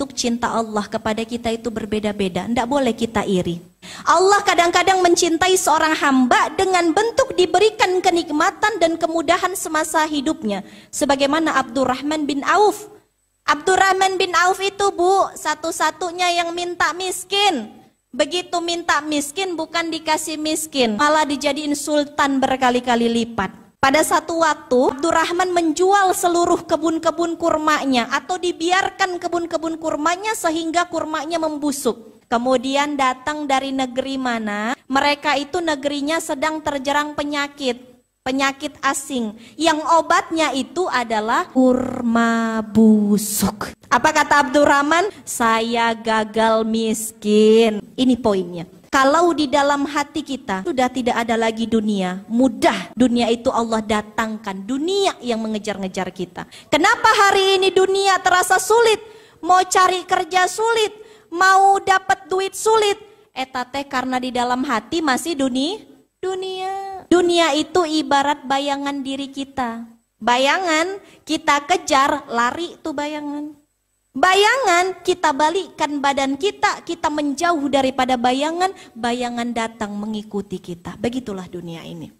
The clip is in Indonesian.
bentuk cinta Allah kepada kita itu berbeda-beda. Tidak boleh kita iri. Allah kadang-kadang mencintai seorang hamba dengan bentuk diberikan kenikmatan dan kemudahan semasa hidupnya. Sebagaimana Abdurrahman bin Auf. Abdurrahman bin Auf itu bu, satu-satunya yang minta miskin. Begitu minta miskin bukan dikasih miskin, malah dijadiin sultan berkali-kali lipat. Pada satu waktu, Abdurrahman menjual seluruh kebun-kebun kurmanya atau dibiarkan kebun-kebun kurmanya sehingga kurmanya membusuk. Kemudian datang dari negeri mana? Mereka itu negerinya sedang terjerang penyakit, penyakit asing yang obatnya itu adalah kurma busuk. Apa kata Abdurrahman? Saya gagal miskin. Ini poinnya. Kalau di dalam hati kita sudah tidak ada lagi dunia, mudah dunia itu Allah datangkan. Dunia yang mengejar-ngejar kita. Kenapa hari ini dunia terasa sulit? Mau cari kerja sulit, mau dapat duit sulit. Etate karena di dalam hati masih dunia, dunia. Dunia itu ibarat bayangan diri kita. Bayangan kita kejar, lari tuh bayangan. Bayangan kita balikkan badan kita, kita menjauh daripada bayangan, bayangan datang mengikuti kita. Begitulah dunia ini.